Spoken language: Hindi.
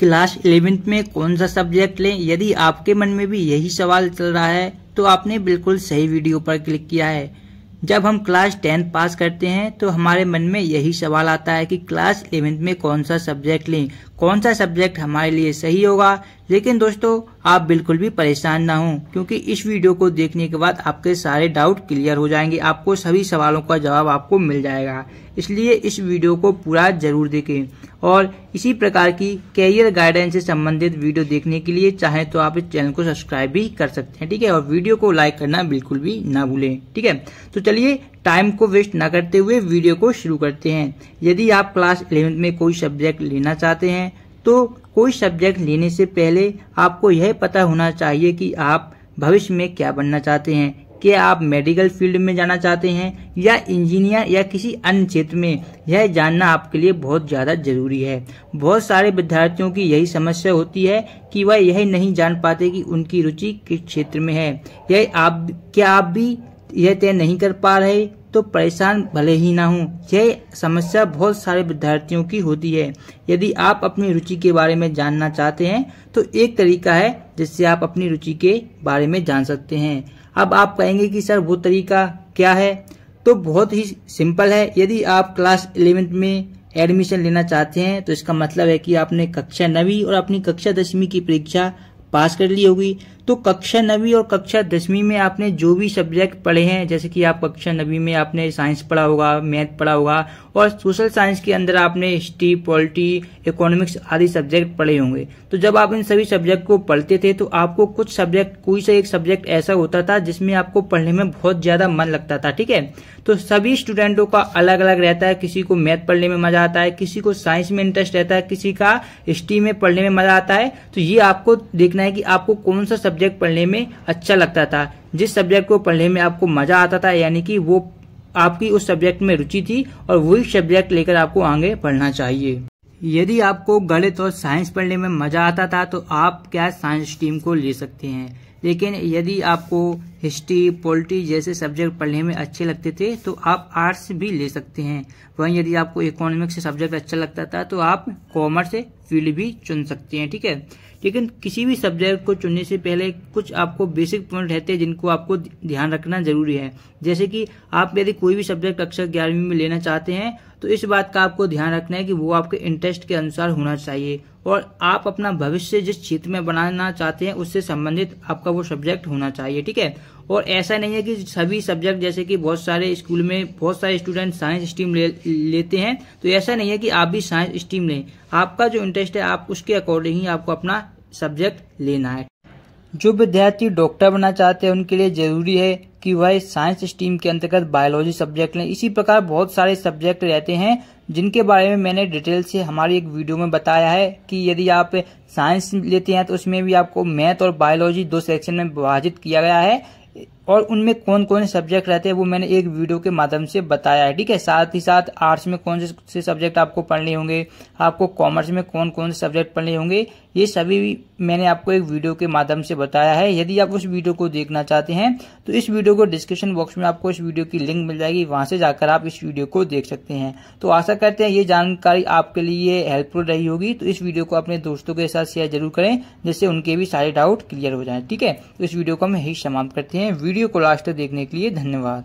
क्लास इलेवेंथ में कौन सा सब्जेक्ट लें यदि आपके मन में भी यही सवाल चल रहा है तो आपने बिल्कुल सही वीडियो पर क्लिक किया है जब हम क्लास टेंथ पास करते हैं तो हमारे मन में यही सवाल आता है कि क्लास इलेवेंथ में कौन सा सब्जेक्ट लें कौन सा सब्जेक्ट हमारे लिए सही होगा लेकिन दोस्तों आप बिल्कुल भी परेशान ना हों क्योंकि इस वीडियो को देखने के बाद आपके सारे डाउट क्लियर हो जाएंगे आपको सभी सवालों का जवाब आपको मिल जाएगा इसलिए इस वीडियो को पूरा जरूर देखें और इसी प्रकार की कैरियर गाइडेंस से संबंधित वीडियो देखने के लिए चाहे तो आप इस चैनल को सब्सक्राइब भी कर सकते हैं ठीक है और वीडियो को लाइक करना बिल्कुल भी ना भूलें ठीक है तो चलिए टाइम को वेस्ट ना करते हुए वीडियो को शुरू करते हैं यदि आप क्लास इलेवेंथ में कोई सब्जेक्ट लेना चाहते हैं तो कोई सब्जेक्ट लेने से पहले आपको यह पता होना चाहिए कि आप भविष्य में क्या बनना चाहते हैं कि आप मेडिकल फील्ड में जाना चाहते हैं या इंजीनियर या किसी अन्य क्षेत्र में यह जानना आपके लिए बहुत ज़्यादा जरूरी है बहुत सारे विद्यार्थियों की यही समस्या होती है कि वह यही नहीं जान पाते कि उनकी रुचि किस क्षेत्र में है यह आप क्या आप भी यह तय नहीं कर पा रहे तो परेशान भले ही ना हूँ यह समस्या बहुत सारे विद्यार्थियों की होती है यदि आप अपनी रुचि के बारे में जानना चाहते हैं तो एक तरीका है जिससे आप अपनी रुचि के बारे में जान सकते हैं अब आप कहेंगे कि सर वो तरीका क्या है तो बहुत ही सिंपल है यदि आप क्लास इलेवेंथ में एडमिशन लेना चाहते हैं तो इसका मतलब है कि आपने कक्षा नवी और अपनी कक्षा दसवीं की परीक्षा पास कर ली होगी तो कक्षा नवी और कक्षा दसवीं में आपने जो भी सब्जेक्ट पढ़े हैं जैसे कि आप कक्षा नवी में आपने साइंस पढ़ा होगा मैथ पढ़ा होगा और सोशल साइंस के अंदर आपने हिस्ट्री पॉलिटी इकोनॉमिक्स आदि सब्जेक्ट पढ़े होंगे तो जब आप इन सभी सब्जेक्ट को पढ़ते थे तो आपको कुछ सब्जेक्ट कोई सा एक सब्जेक्ट ऐसा होता था जिसमें आपको पढ़ने में बहुत ज्यादा मन लगता था ठीक है तो सभी स्टूडेंटों का अलग अलग रहता है किसी को मैथ पढ़ने में मजा आता है किसी को साइंस में इंटरेस्ट रहता है किसी का हिस्ट्री में पढ़ने में मजा आता है तो ये आपको देखना है कि आपको कौन सा सब्जेक्ट सब्जेक्ट पढ़ने में अच्छा लगता था जिस सब्जेक्ट को पढ़ने में आपको मजा आता था यानी कि वो आपकी उस सब्जेक्ट में रुचि थी और वही सब्जेक्ट लेकर आपको आगे पढ़ना चाहिए यदि आपको गणित और साइंस पढ़ने में मजा आता था तो आप क्या साइंस स्ट्रीम को ले सकते हैं लेकिन यदि आपको हिस्ट्री पॉलिटी जैसे सब्जेक्ट पढ़ने में अच्छे लगते थे तो आप आर्ट्स भी ले सकते हैं वहीं यदि आपको इकोनॉमिक्स सब्जेक्ट अच्छा लगता था तो आप कॉमर्स फील्ड भी चुन सकते हैं ठीक है लेकिन किसी भी सब्जेक्ट को चुनने से पहले कुछ आपको बेसिक पॉइंट रहते हैं जिनको आपको ध्यान रखना जरूरी है जैसे कि आप यदि कोई भी सब्जेक्ट कक्षा ग्यारहवीं में लेना चाहते हैं तो इस बात का आपको ध्यान रखना है कि वो आपके इंटरेस्ट के अनुसार होना चाहिए और आप अपना भविष्य जिस क्षेत्र में बनाना चाहते हैं उससे संबंधित आपका वो सब्जेक्ट होना चाहिए ठीक है और ऐसा नहीं है कि सभी सब्जेक्ट जैसे कि बहुत सारे स्कूल में बहुत सारे स्टूडेंट साइंस स्ट्रीम ले लेते हैं तो ऐसा नहीं है कि आप भी साइंस स्ट्रीम लें आपका जो इंटरेस्ट है आप उसके अकॉर्डिंग ही आपको अपना सब्जेक्ट लेना है जो विद्यार्थी डॉक्टर बनना चाहते हैं उनके लिए जरूरी है कि वह साइंस स्ट्रीम के अंतर्गत बायोलॉजी सब्जेक्ट लें इसी प्रकार बहुत सारे सब्जेक्ट रहते हैं जिनके बारे में मैंने डिटेल से हमारी एक वीडियो में बताया है कि यदि आप साइंस लेते हैं तो उसमें भी आपको मैथ और बायोलॉजी दो सेक्शन में विभाजित किया गया है it, और उनमें कौन कौन से सब्जेक्ट रहते हैं वो मैंने एक वीडियो के माध्यम से बताया है ठीक है साथ ही साथ आर्ट्स में कौन से सब्जेक्ट आपको पढ़ने होंगे आपको कॉमर्स में कौन कौन से सब्जेक्ट पढ़ने होंगे ये सभी मैंने आपको एक वीडियो के माध्यम से बताया है यदि आप उस वीडियो को देखना चाहते हैं तो इस वीडियो को डिस्क्रिप्शन बॉक्स में आपको इस वीडियो की लिंक मिल जाएगी वहां से जाकर आप इस वीडियो को देख सकते हैं तो आशा करते हैं ये जानकारी आपके लिए हेल्पफुल रही होगी तो इस वीडियो को अपने दोस्तों के साथ शेयर जरूर करें जिससे उनके भी सारे डाउट क्लियर हो जाए ठीक है तो इस वीडियो को हम यही समाप्त करते हैं वीडियो वीडियो को लास्ट तक देखने के लिए धन्यवाद